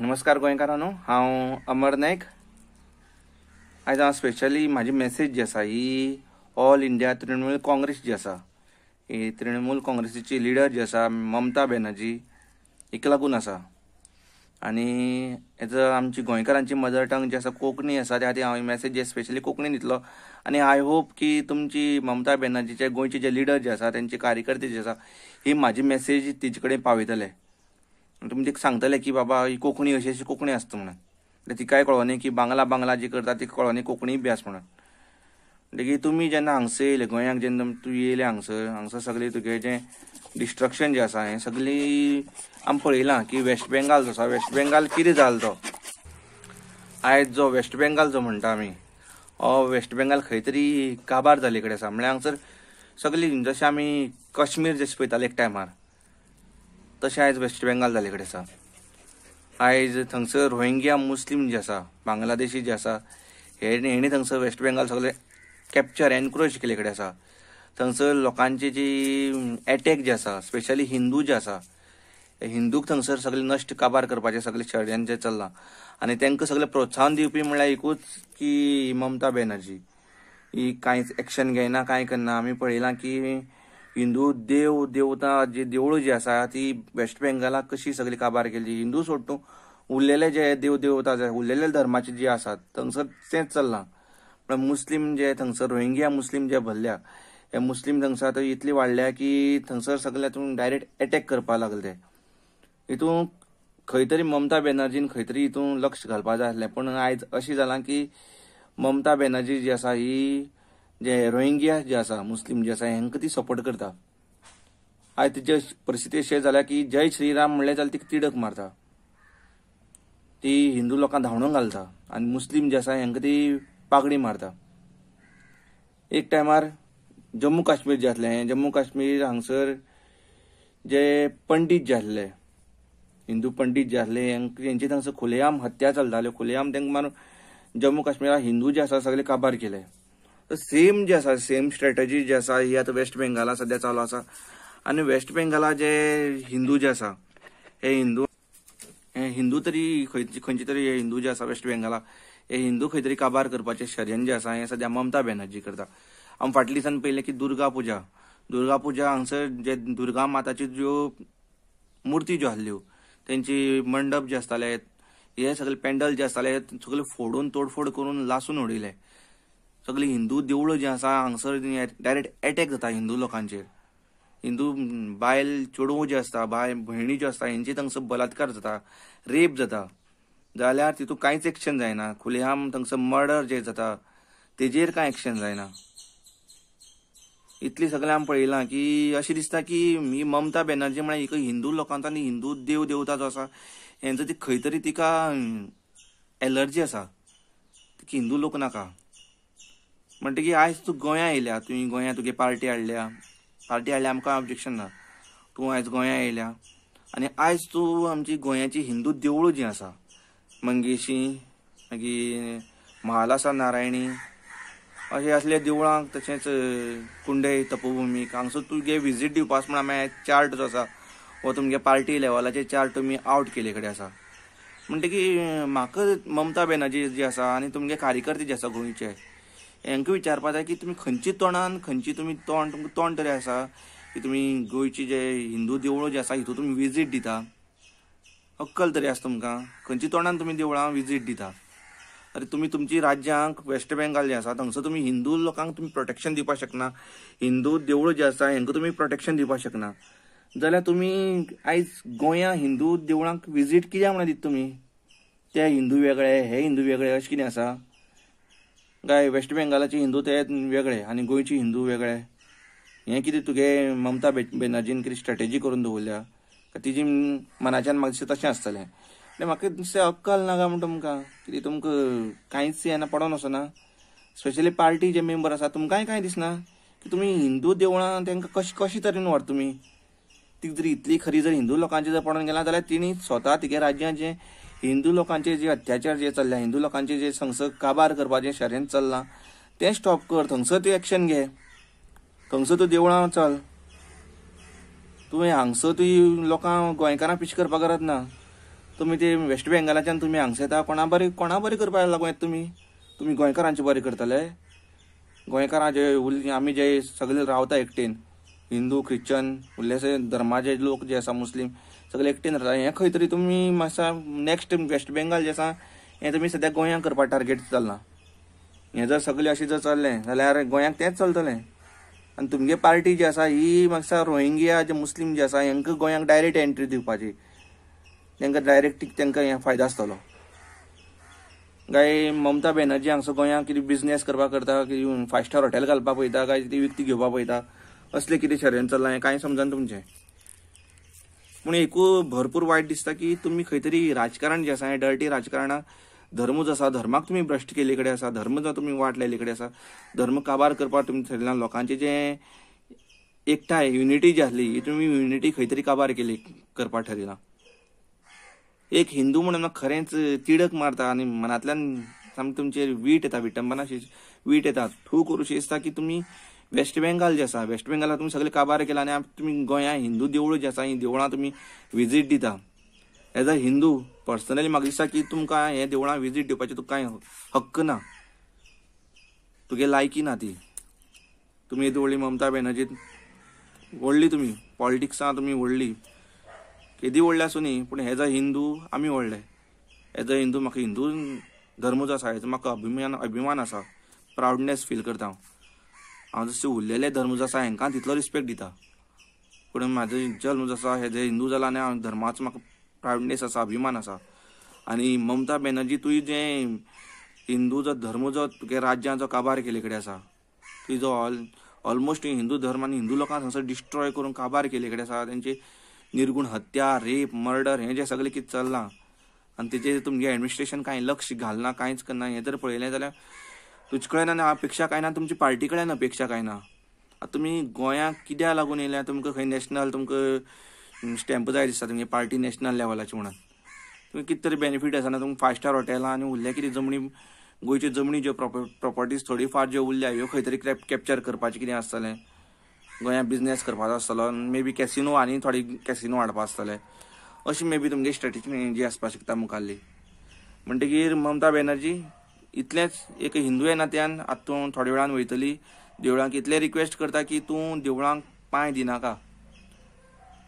नमस्कार गोंयकारांनो हांव अमर नायक आयज हांव स्पेशली म्हाजी मेसेज जी आसा ही ऑल इंडिया तृणमूल काँग्रेस जी आसा ही तृणमूल काँग्रेसीची लिडर जी आसा ममता बॅनर्जी हिका लागून आसा आनी एज आमची गोंयकारांची मदर टंग जी आसा कोंकणी आसा त्या खातीर हांव मेसेज जी स्पेशली कोंकणीन दितलो आनी आय होप की तुमची ममता बॅनर्जीचे गोंयचे जे लिडर जे आसा तेंचे कार्यकर्ते जे आसा ही म्हाजी मेसेज तिचे कडेन पावयतले तुमी एक सांगतले की बाबा ही कोकणी अशी अशी कोकणी आसता म्हणून ती काय कळवणे की बांगला बांगला जी करता ती कळवणे कोकणी बी आस म्हणून म्हणटकीर तुम्ही जेन्ना हांगसर येयले गोंयांक जेन्ना तूं येयले हांगसर हांगसर सगळे तुगे जे डिस्ट्रक्शन जे असा हें सगळी आमी पळयलां की वेस्ट बेंगाल जो आसा वेस्ट बेंगाल कितें जाल तो आयज जो वेस्ट बेंगाल जो म्हणटा आम्ही हो वेस्ट बेंगाल खंय तरी काबार झाले कडेन आसा म्हणजे हांगसर सगळी जशें आमी कश्मीर जशें पळयताले एक टायमार तसे आज वेस्ट बेंगाल जाले कडेन आसा आयज थंगसर रोहिंग्या मुस्लीम जे आसा बांगलादेशी जे आसा हे हेणी थंगसर वेस्ट बेंगाल सगळे कॅप्चर एनक्रोच केले कडेन आसा थंगसर लोकांची जी एटॅक जे आसा स्पेशली हिंदू जे आसा हिंदूक थंगसर सगळे नश्ट काबार करपाचें सगळे षड्यंत्र चल्ला आनी तांकां सगळें प्रोत्साहन दिवपी म्हळ्यार एकूच की ममता बॅनर्जी ही कांयच एक्शन घेयना कांय करना आमी पळयलां की हिंदू देव देवता जे देवळं जे असा ती वेस्ट बेंगॉलाक कशी सगळी काबार केली हिंदू सोड उरलेले जे देव देवता जे उरलेले धर्माचे जे आसात थंगसर तेच चलना पण मुस्लिम जे थंगसर रोहिंग्या मुस्लिम जे भरल्या हे मुस्लिम थंगसर आता इतली वाढल्या की थंगसर सगळ्यातून डायरेक्ट अटॅक करपा लागले ते ममता बॅनर्जीन खरी तरी हितून लक्ष घालपा जाय आसलें पूण आयज अशें जालां की ममता बॅनर्जी जी आसा ही जे रोहिंग्या जे आसा मुस्लीम जे आसा हांकां ती सपोर्ट करता आयज तिचे परिस्थिती अशी जाल्या की जय श्रीराम म्हणले जाल्यार तिका तिडक मारता ती हिंदू लोकांक धांवणं घालता आनी मुस्लीम जे आसा हांकां ती पागडी मारता एक टायमार जम्मू काश्मीर जे आसलें जम्मू काश्मीर हांगसर जे पंडीत जे आसले हिंदू पंडीत जे आसले हांचे थंगसर खुलेआम हत्या चलताल्यो खुलेआम तेंकां मारून जम्मू काश्मीरा हिंदू जे आसा सगळे काबार केले सेम जे आसा सेम स्ट्रेटजी जी आसा ही आतां वेस्ट बेंगाला सध्या चालू असा आणि वेस्ट बेंगाला जे हिंदू जे आसा हे हिंदू हे हिंदू तरी खंयचे तरी हे हिंदू जे आसा वेस्ट बेंगाला हे हिंदू खंय तरी काबार करपाचें षडयंत्र जे आसा हें सद्या ममता बॅनर्जी करता आम फाटल्या दिसान पयलें की दुर्गा पुजा दुर्गा पुजा हंगसर जे दुर्गा माताची ज्यो मुर्ती ज्यो आसल्यो त्यांची मंडप जे असताले हे सगळे पेंडल जे हे सगळे फोडून तोडफोड करून लासून उडयले सगळी हिंदू देवळं जी आसा हांगसर डायरेक्ट अटॅक जाता हिंदू लोकांचेर हिंदू बायल चेडवो ज्यो आसता बायल भयणी ज्यो आसता हेंचे बलात्कार जाता रेप जाता जाल्यार तितूंत कांयच एक्शन जायना खुलेआम तांकां मर्डर जे जाता तेजेर कांय एक्शन जायना इतली सगळें आमी पळयलां की अशें दिसता की ही ममता बॅनर्जी म्हळ्यार एक हिंदू लोकांचो आनी हिंदू देव देवता जो आसा हेंचो ती खंय तरी तिका एलर्जी आसा हिंदू लोक नाका म्हणटकीर आयज तूं गोंया येयल्या तुवें गोंया तुगे पार्टी हाडल्या पार्टी हाडल्या आमकां ऑब्जेक्शन ना तूं आयज गोंया येयल्या आनी आयज तूं आमची गोंयाची हिंदू देवळां जी आसा मंगेशी मागीर म्हाल आसा नारायणी अशें असल्या देवळांक तशेंच कुंडय तपोभुमीक हांगसर तुगे विजीट दिवपास म्हण हांवें चार्ट जो आसा हो तुमगे पार्टी लेवलाचे चार्ट तुमी आवट केले कडेन आसा म्हणटकीर म्हाका ममता बॅनर्जी जी आसा आनी तुमगे कार्यकर्ते जे आसा गोंयचे हांकां विचारपा जाय की तुमी खंयची तोंडान खंयची तुमी तोंड तुमकां तोंड तरी आसा की तुमी गोंयची जे हिंदू देवळां जे आसा हितूंत तुमी विजीट दिता अक्कल तरी आसा तुमकां खंयची तोंडान तुमी देवळां विजीट दिता अरे तुमी तुमची राज्यांक वेस्ट बेंगाल जे आसा थंगसर तुमी हिंदू लोकांक तुमी प्रोटेक्शन दिवपाक शकना हिंदू देवळां जी आसा हांकां तुमी प्रोटेक्शन दिवपाक शकना जाल्यार तुमी आयज गोंया हिंदू देवळांक विजीट कित्याक म्हणून दिता तुमी ते हिंदू वेगळे हे हिंदू वेगळे अशें कितें आसा काय वेस्ट बेंगालाचे हिंदू ते वेगळे आणि गोयचे हिंदू वेगळे हे किती तुगे ममता बॅनर्जीन कितें स्ट्रेटेजी करून दवरल्या तिजी मनाच्यान म्हाका दिसता तशें आसतलें म्हाका अक्कल ना म्हणटा तुमकां कितें तुमकां कांयच येना पडोन ना स्पेशली पार्टी जे मेंबर आसा तुमकांय कांय दिसना की तुमी हिंदू देवळां तेंकां कशें कशें तरेन व्हर तुमी ती जर इतली खरी जर हिंदू लोकांची जर पडून गेला जाल्यार तिणी स्वता तिगे राज्याचें हिंदू लोकांचे जे अत्याचार जे चल्ला हिंदू लोकांचे जे संसद काबार करपाचे शरण चल्लां तें स्टॉप कर थंगसर तूं एक्शन घे थंगसर तूं देवळां चल तुवें हांगसर तुवें लोकांक गोंयकारां पिश करपाक गरज ना तुमी ते वेस्ट बेंगलाच्यान तुमी हांगसर येता कोणा बरें कोणा बरें करपा लागूं येता तुमी तुमी गोंयकारांचे बरें करतले गोंयकारां जे उरले आमी जे सगळे रावता एकटेन हिंदू ख्रिश्चन उरलेसे धर्माचे लोक जे आसा मुस्लीम सगळे एकटेन राहता हे खंय तरी तुमी मातसा नेक्स्ट वेस्ट बेंगाल जे आसा हें तुम्ही सध्या गोंयांक करपा टार्गेट चल्लां हे जर सगळे अशें जर चल्लें जाल्यार गोंयाक तेच चलतले आनी तुमगे पार्टी जी आसा ही मातसा रोहिंग्या जे मुस्लीम जे आसा हांकां गोंयाक डायरेक्ट एंट्री दिवपाची तांकां डायरेक्ट तांकां हे फायदो आसतलो काय ममता बॅनर्जी हांगसर गोंयाक कितें बिझनेस करपाक करता फाय स्टार हॉटेल घालपाक पळयता काय ती विकती घेवपाक पळयता असले कितें शरण चल्लां हें कांय समजना तुमचें पूण एकू भरपूर वाईट दिसता की तुम्ही खंय राजकारण जे आसा डर्टी राजकारण धर्म जो आसा धर्माक तुम्ही भ्रष्ट केले कडेन आसा धर्म जो तुम्ही वाट लायले कडेन धर्म काबार करपाक तुमी लोकांचे लोकांचे जे एकठांय युनिटी जी आसली ही तुम्ही युनिटी खंय तरी काबार केली करपाक ठरला एक हिंदू म्हणून खरेंच तिडक मारता आणि मनातल्यान सामकें तुमचे वीट येता विटंबनाशी वीट येता थू करू दिसता की तुम्ही वेस्ट बेंगाल जे आसा वेस्ट बेंगाला तुमी सगळे काबार केला आनी तुमी गोंया हिंदू देवळां जे आसा ही देवळां तुमी विजीट दिता एज अ हिंदू पर्सनली म्हाका दिसता की तुमकां हे देवळां विजीट दिवपाचे तुका कांय हक्क ना तुगे लायकी ना ती तुमी येदी व्हडली ममता बॅनर्जी व्हडली तुमी पॉलिटिक्सां तुमी व्हडली केदी व्हडली पण पूण एज अ हिंदू आमी व्हडले एज अ हिंदू म्हाका हिंदू धर्म जो आसा हेचो म्हाका अभिमान अभिमान आसा फील करता हांव हांव जशें उरलेले धर्म आसा हांकां तितलो रिस्पेक्ट दिता पूण म्हाजो जल्म जसो जे हिंदू जाला आनी हांव धर्माचो म्हाका प्रावडनेस आसा अभिमान आसा आनी ममता बॅनर्जी तुवें जे हिंदू जो धर्म जो तुगे राज्याचो काबार केले कडेन आसा तुजो ऑलमोस्ट हिंदू धर्म आनी हिंदू लोकांक हांगासर डिस्ट्रॉय करून काबार केले कडेन आसा तेंचे निर्गूण हत्या रेप मर्डर हें जें सगलें कितें चल्लां आनी तेजेर तुमगे एडमिनिस्ट्रेशन कांय लक्ष घालना कांयच करना हें जर पळयलें जाल्यार तुजे कडेन अपेक्षा कांय ना तुमची पार्टी कडेन अपेक्षा कांय ना आतां तुमी गोंयाक कित्याक लागून येयल्या तुमकां खंय नॅशनल तुमकां स्टॅम्प जाय दिसता तुमगे पार्टी नॅशनल लेवलाची म्हणून तुमी कितें तरी बेनिफीट ना तुमकां फायव स्टार हॉटेलां आनी उरल्या कितें जमनी गोंयच्यो जमनी ज्यो प्रॉपर्टीज थोडी फार ज्यो उरल्या ह्यो खंय तरी कॅप्चर करपाचें कितें आसतलें गोंयांत बिझनेस करपाचो आसतलो मे बी कॅसिनो आनी थोडी कॅसिनो हाडपा आसतले अशी मे बी तुमगे स्ट्रेटजी जी आसपाक शकता मुखाल्ली म्हणटकीर ममता बॅनर्जी इतलेंच एक हिंदू नात्यान आतां तूं थोड्या वेळान वयतली देवळांक इतले रिक्वेस्ट करता की तूं देवळांक पांय दिनाका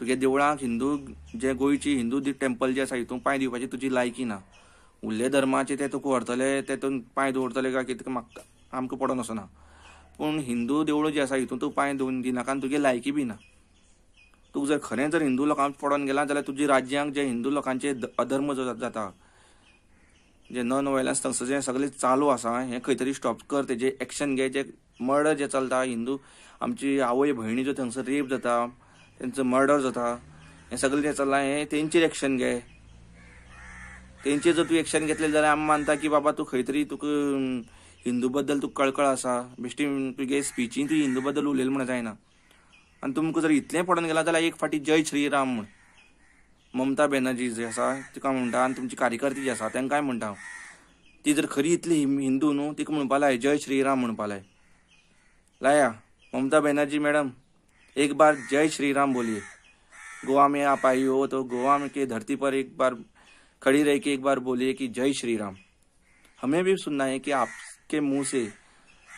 तुगे देवळांक हिंदू जे गोंयची हिंदू टेम्पल जे आसा हितूं पांय दिवपाची तुजी लायकी ना उरले धर्माचे ते तुका व्हरतले ते तूं पांय दवरतले काय कितें म्हाका आमकां नसो ना पूण हिंदू देवूळ जे आसा हितूं तूं पांय दोन दिनाका आनी तुगे लायकी बी ना तुका जर खरें जर हिंदू लोकांक पडोन गेला जाल्यार तुजी राज्यांक जे हिंदू लोकांचे अधर्म जो जाता जे नॉन व्हायलन्स जे सगळे चालू असा हे खंय तरी स्टॉप कर जे एक्शन घे जे मर्डर जे चलता हिंदू आमची आवय भयणी जो थंगसर रेप जाता तेंचो मर्डर जाता हे सगळे जे चल्लां हे तेंचेर एक्शन घे त्यांचे जर तू एक्शन घेतले जाल्यार आमी मानता की बाबा तू खरी तरी हिंदू बद्दल तू कळकळ असा बेश्टी तुगे स्पिचीन तूं हिंदू बद्दल उलयलें म्हण जायना आनी तुमकां जर इतलें पडून गेला जाल्यार एक फाटी जय श्रीराम म्हणून ममता बॅनर्जी जी आसा तिका म्हणटा आनी तुमची कार्यकर्ती जी आसा तांकांय म्हणटा हांव ती जर खरी इतली हिंदू न्हू तिका म्हणपा लाय जय श्रीराम म्हणपा लाय लाया ममता बॅनर्जी मैडम एक बार जय श्रीराम बोलिए गोवा में आप आई हो तो गोवा के धरती पर एक बार खड़ी रह के एक बार बोलिए कि जय श्री राम हमें भी सुनना है कि आपके मुंह से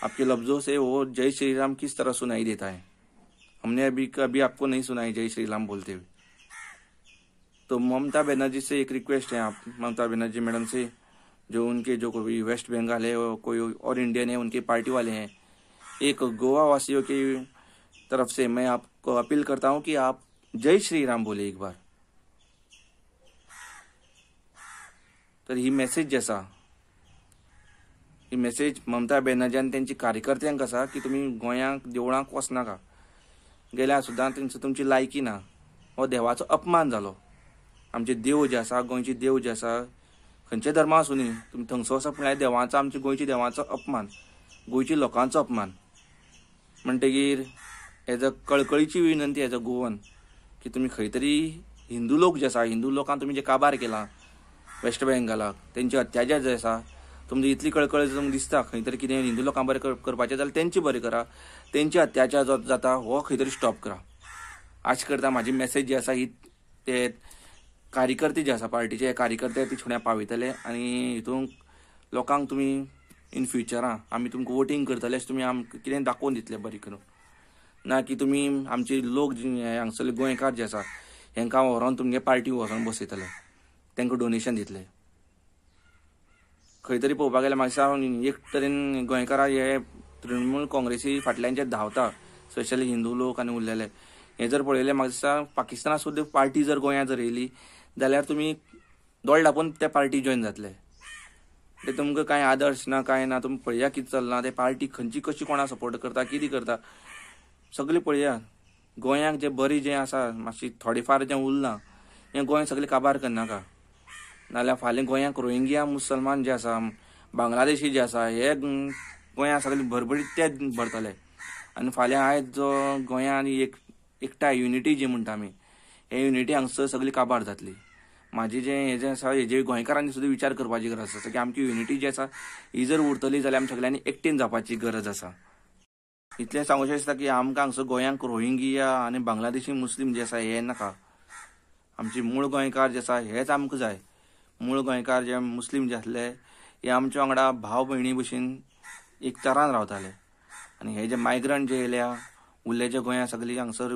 आपके लफ्ज़ों से वो जय श्री राम किस तरह सुनाई देता है हमने अभी कभी आपको नहीं सुनाई जय श्री राम बोलते हुए तो ममता बनर्जी से एक रिक्वेस्ट है आप ममता बनर्जी मैडम से जो उनके जो कोई वेस्ट बंगाल है कोई और इंडियन है उनकी पार्टी वाले हैं एक गोवा वासियों की तरफ से मैं आपको अपील करता हूं कि आप जय श्री राम बोले एक बार तर ही मेसेज जैसा ही मेसेज ममता बॅनर्जीन त्यांच्या कार्यकर्त्यांक आसा की तुम्ही गोंयांक देवळांक वचनाका गेल्यार सुद्दां तुमची लायकी ना हो देवाचो अपमान जो आमचे देव जे आसा गोंयचे देव जे आसा खंयच्या धर्मा न्ही तुमी थंगसर पूण ह्या देवाचो आमच्या गोंयच्या देवाचो अपमान गोंयच्या लोकांचो अपमान म्हणटगीर एज अ कळकळीची विनंती एज अ गोवन की तुमी खंय तरी हिंदू लोक जे आसा हिंदू लोकांक तुमी जे काबार केला वेस्ट बेंगलाक तेंचे अत्याचार जे आसा तुमची इतली कळकळ जर तुमकां दिसता खंय तरी कितें हिंदू लोकांक बरें करपाचें जाल्यार तेंचे बरें करा तेंचे अत्याचार जो जाता हो खंय तरी स्टॉप करा आज करता म्हाजी मॅसेज जी आसा ही ते कार्यकर्ते जे आसा पार्टीचे कार्यकर्ते ते फुडें पावयतले आणि हितून लोकांक तुमी इन फ्युचरां आमी तुमकां वोटींग करतले तुमी आमकां कितें दाखोवन दितले बरें करून ना की तुमी आमचे लोक हांगसरले गोंयकार जे आसा हेंकां व्हरोन तुमगे पार्टी व्हरोन बसयतले तांकां डोनेशन दितले खंय तरी पळोवपाक गेल्यार म्हाका एक तरेन गोंयकारां हे तृणमूल काँग्रेसी फाटल्यान जे धांवता स्पेशली हिंदू लोक आनी उरलेले हे जर पळयलें म्हाका दिसता पाकिस्तानांत सुद्दां पार्टी जर गोंयांत जर येयली जाल्यार तुम्ही दोळ धापून त्या पार्टी जॉईन जातले ते तुमकां कांय आदर्श ना कांय ना तुमी पळया कितें चलना ते पार्टी खंयची कशी कोणाक सपोर्ट करता किदें करता सगळें पळया गोंयाक जें बरें जें आसा मातशी थोडें फार जें उरलां हे गोंय सगळें काबार करनाका नाजाल्यार फाल्यां गोंयाक रोहिंग्या मुसलमान जे आसा बांगलादेशी जे आसा हे गोंया सगळे भरभरीत ते भरतले आनी फाल्यां आयज जो गोंयांत एक एकठांय युनिटी जी म्हणटा आमी हे युनिटी हांगसर सगळी काबार जातली माझे जे जे आसा जे गोंयकारांनी सुद्धा विचार करपाची गरज आसा की आमची युनिटी जी आसा ही जर उरतली जाल्यार आमी सगळ्यांनी एकटेन जावपाची गरज आसा इतलें सांगू दिसता की आमकां हांगसर गोंयांक रोहिंगिया आनी बांगलादेशी मुस्लिम जे आसा हे नाका आमचे मूळ गोंयकार जे आसा हेच आमकां जाय मूळ गोंयकार जे मुस्लीम जे आसले हे आमच्या वांगडा भाव भयणी भशेन एकचारान रावताले आनी हे जे मायग्रंट जे येयल्या उरले जे गोंया सगळी हांगसर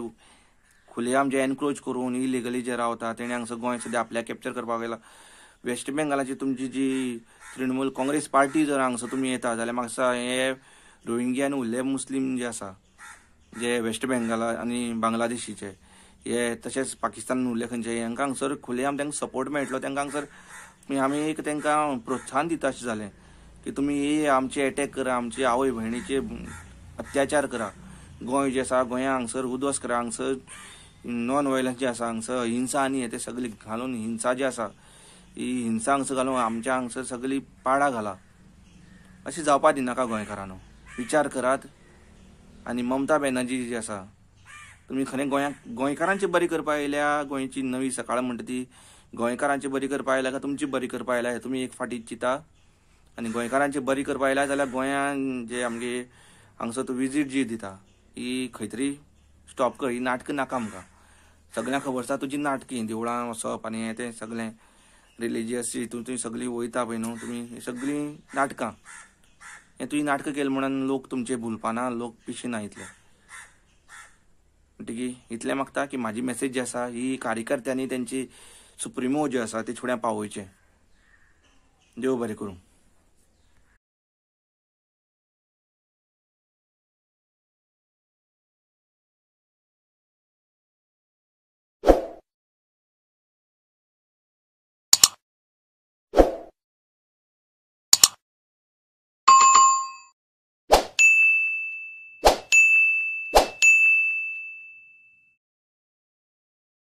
खुले जे एनक्रोच करून इलिगली जे रावता तेणे हांगसर गोंय सध्या आपल्याक कॅप्चर करपाक गेला वेस्ट बेंगालाची तुमची जी तृणमूल काँग्रेस पार्टी जर हांगसर तुम्ही येता जाल्यार म्हाका हे रोहिंग्या उरले मुस्लीम जे आसा जे वेस्ट बेंगाला आणि बांगलादेशीचे हे तशेंच पाकिस्तान उरले खंयचे हांकां हांगसर खुलेआम तांकां सपोर्ट मेळटलो तांकां हांगासर आमी एक तांकां प्रोत्साहन दिता अशें जालें की तुमी आमचे अटॅक करा आमचे आवय भयणीचे अत्याचार करा गोंय जे आसा गोंया हांगसर उदोस करा हांगसर नॉन व्हायलन्स जे आसा हांगसर हिंसा आनी हे तें घालून हिंसा जी आसा ही हिंसा हांगसर घालून आमच्या हांगसर सगळी पाडा घाला अशी जावपा दिनाका गोंयकारांनो विचार करात आनी ममता बॅनर्जी जी आसा तुमी खरें गोंयाक गोंयकारांची बरी करपा येयल्या गोंयची नवी सकाळ म्हणटा ती गोंयकारांची बरी करपा आयल्या काय तुमची बरी करपा आयल्या हें तुमी एक फाटी चिता आनी गोंयकारांची बरी करपा आयल्या जाल्यार गोंयान जे आमगे हांगसर तूं विजीट जी दिता ही खंय तरी स्टॉप कर ही नाटकां नाका आमकां सगळ्यांक खबर आसा तुजी नाटकी देवळां वचप आनी हे ते सगलें रिलीजियस हितून तुमी सगळीं वयता पळय न्हू तुमी ही सगळीं नाटकां हें तुवें नाटकां केलें म्हणून लोक तुमचे भुलपाना लोक ना इतले म्हणटकी इतलें मागता की म्हाजी मेसेज जी आसा ही कार्यकर्त्यांनी तेंची सुप्रिमो जे आसा ते छोड्या पावोवचे देव बरें करूं